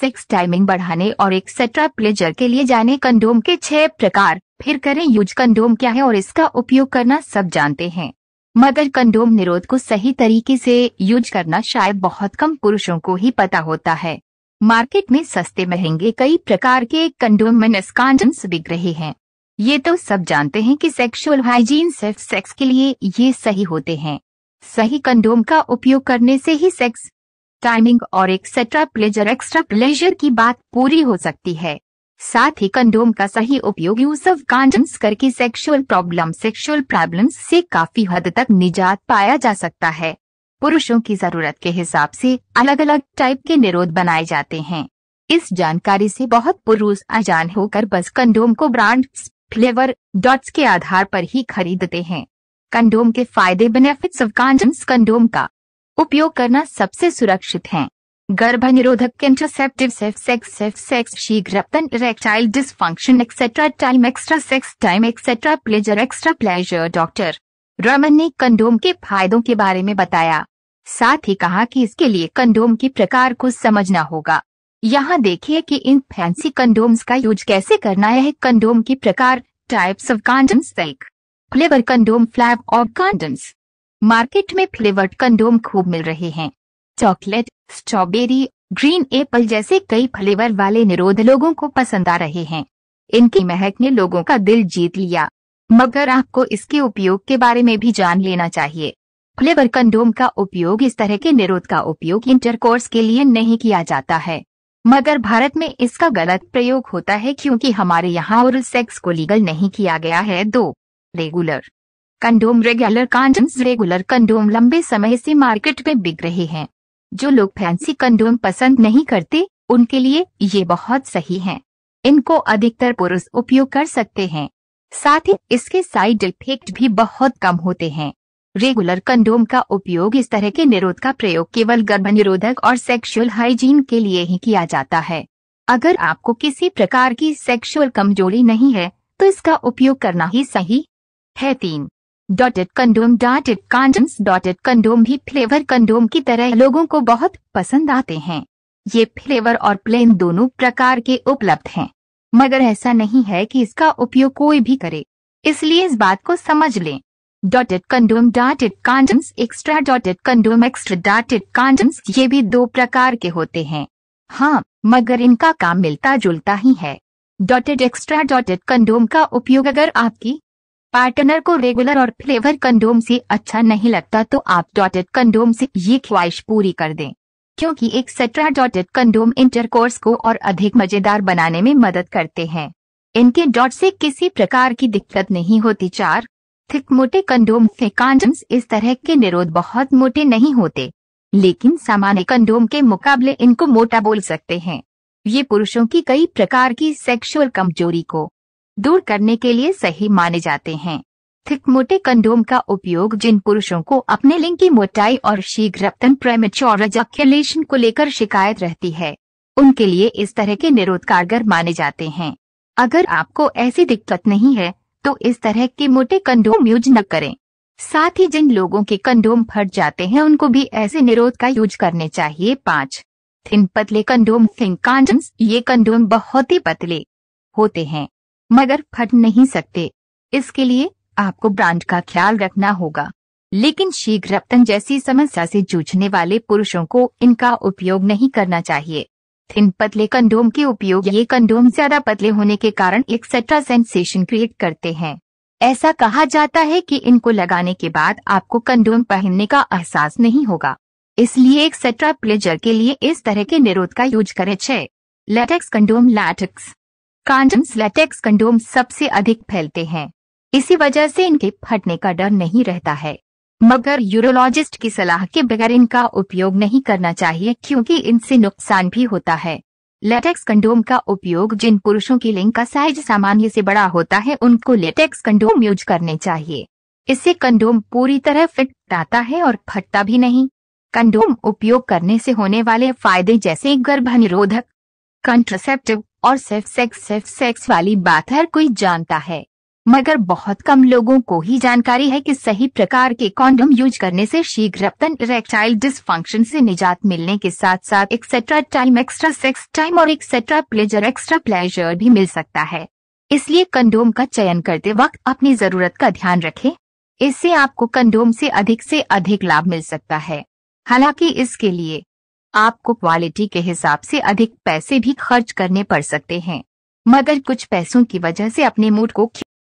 Sex timing बढ़ाने और extra pleasure के लिए जाने कंडोम के छह प्रकार फिर करें यूज कंडोम क्या है और इसका उपयोग करना सब जानते हैं मगर कंडोम निरोध को सही तरीके से यूज करना शायद बहुत कम पुरुषों को ही पता होता है मार्केट में सस्ते महंगे कई प्रकार के कंडोम मिनस बिक रहे हैं ये तो सब जानते हैं कि सेक्सुअल हाइजीन सिर्फ सेक्स के लिए ये सही होते हैं सही कंडोम का उपयोग करने से ही सेक्स टाइमिंग और एक्सेट्रा प्लेजर एक्स्ट्रा प्लेजर की बात पूरी हो सकती है साथ ही कंडोम का सही उपयोग यूज ऑफ कॉन्डम्स करके सेक्सुअल प्रॉब्लम सेक्सुअल प्रॉब्लम्स से काफी हद तक निजात पाया जा सकता है पुरुषों की जरूरत के हिसाब से अलग अलग टाइप के निरोध बनाए जाते हैं इस जानकारी से बहुत पुरुष अजान होकर बस कंडोम को ब्रांड फ्लेवर डॉट्स के आधार पर ही खरीदते हैं कंडोम के फायदे बेनिफिट्स ऑफ कॉन्डम्स कंडोम का उपयोग करना सबसे सुरक्षित है गर्भ निरोधक इंटरसेप्टिव सेफ सेक्स सेफ सेक्स शीघ्र erectile dysfunction extra time extra sex time extra pleasure extra pleasure doctor Raman ने कंडोम के फायदों के बारे में बताया साथ ही कहा कि इसके लिए कंडोम के प्रकार को समझना होगा यहाँ देखिए कि इन फैंसी कंडोम्स का यूज कैसे करना है कंडोम के प्रकार types of condoms like flavour condom फ्लैप ऑफ कंडोम्स मार्केट में फ्लेवर्ड कंडोम खूब मिल रहे हैं चॉकलेट स्ट्रॉबेरी ग्रीन एप्पल जैसे कई फ्लेवर वाले निरोध लोगों को पसंद आ रहे हैं इनकी महक ने लोगों का दिल जीत लिया मगर आपको इसके उपयोग के बारे में भी जान लेना चाहिए फ्लेवर कंडोम का उपयोग इस तरह के निरोध का उपयोग इंटरकोर्स के लिए नहीं किया जाता है मगर भारत में इसका गलत प्रयोग होता है क्योंकि हमारे यहाँ और सेक्स को लीगल नहीं किया गया है दो regular condom regular condoms regular condom लंबे समय से मार्केट में बिक रहे हैं जो लोग फैंसी कंडोम पसंद नहीं करते उनके लिए ये बहुत सही हैं। इनको अधिकतर पुरुष उपयोग कर सकते हैं साथ ही इसके साइड इफेक्ट भी बहुत कम होते हैं रेगुलर कंडोम का उपयोग इस तरह के निरोध का प्रयोग केवल गर्भ निरोधक और सेक्सुअल हाइजीन के लिए ही किया जाता है अगर आपको किसी प्रकार की सेक्सुअल कमजोरी नहीं है तो इसका उपयोग करना ही सही है तीन dotted condom dotted condoms dotted condom भी फ्लेवर कंडोम की तरह लोगों को बहुत पसंद आते हैं ये फ्लेवर और प्लेन दोनों प्रकार के उपलब्ध हैं मगर ऐसा नहीं है कि इसका उपयोग कोई भी करे इसलिए इस बात को समझ लें dotted condom dotted condoms extra dotted condom extra dotted condoms ये भी दो प्रकार के होते हैं हाँ मगर इनका काम मिलता जुलता ही है डॉटेड एक्स्ट्रा डॉटेड कंडोम का उपयोग अगर आपकी पार्टनर को रेगुलर और फ्लेवर कंडोम से अच्छा नहीं लगता तो आप डॉटेड कंडोम से ये ख्वाहिश पूरी कर दें क्योंकि एक सेट्रा डॉटेड कंडोम इंटरकोर्स को और अधिक मजेदार बनाने में मदद करते हैं इनके डॉट से किसी प्रकार की दिक्कत नहीं होती चार थिक मोटे कंडोम फेकांडम्स इस तरह के निरोध बहुत मोटे नहीं होते लेकिन सामान्य कंडोम के मुकाबले इनको मोटा बोल सकते हैं ये पुरुषों की कई प्रकार की सेक्सुअल कमजोरी को दूर करने के लिए सही माने जाते हैं थिक मोटे कंडोम का उपयोग जिन पुरुषों को अपने लिंग की मोटाई और शीघ्र प्रेमेच्योर को लेकर शिकायत रहती है उनके लिए इस तरह के निरोध कारगर माने जाते हैं अगर आपको ऐसी दिक्कत नहीं है तो इस तरह के मोटे कंडोम यूज न करें साथ ही जिन लोगों के कंडोम फट जाते हैं उनको भी ऐसे निरोध का यूज करने चाहिए पाँच थिन पतले कंडोम थिंक ये कंडोम बहुत ही पतले होते हैं मगर फट नहीं सकते इसके लिए आपको ब्रांड का ख्याल रखना होगा लेकिन शीघ्र रप्तन जैसी समस्या से जूझने वाले पुरुषों को इनका उपयोग नहीं करना चाहिए थिन पतले कंडोम के उपयोग ये कंडोम ज्यादा पतले होने के कारण एक सेंसेशन क्रिएट करते हैं ऐसा कहा जाता है कि इनको लगाने के बाद आपको कंडोम पहनने का एहसास नहीं होगा इसलिए एक प्लेजर के लिए इस तरह के निरोध का यूज करें छे latex condom latex condoms latex condom सबसे अधिक फैलते हैं इसी वजह से इनके फटने का डर नहीं रहता है मगर यूरोलॉजिस्ट की सलाह के बगैर इनका उपयोग नहीं करना चाहिए क्योंकि इनसे नुकसान भी होता है लेटेक्स कंडोम का उपयोग जिन पुरुषों की लिंग का साइज सामान्य से बड़ा होता है उनको लेटेक्स कंडोम यूज करने चाहिए इससे कंडोम पूरी तरह फिट रहता है और फटता भी नहीं कंडोम उपयोग करने से होने वाले फायदे जैसे गर्भ निरोधक कंट्रसेप्टिव और सिर्फ सेक्स सिर्फ सेक्स वाली बात हर कोई जानता है मगर बहुत कम लोगों को ही जानकारी है कि सही प्रकार के कॉन्डम यूज करने से शीघ्रतन इरेक्टाइल डिसफंक्शन से निजात मिलने के साथ साथ extra time extra sex time और एक्सेट्रा प्लेजर एक्स्ट्रा प्लेजर भी मिल सकता है इसलिए कंडोम का चयन करते वक्त अपनी जरूरत का ध्यान रखें इससे आपको कंडोम से अधिक से अधिक लाभ मिल सकता है हालांकि इसके लिए आपको क्वालिटी के हिसाब से अधिक पैसे भी खर्च करने पड़ सकते हैं मगर कुछ पैसों की वजह से अपने मूड को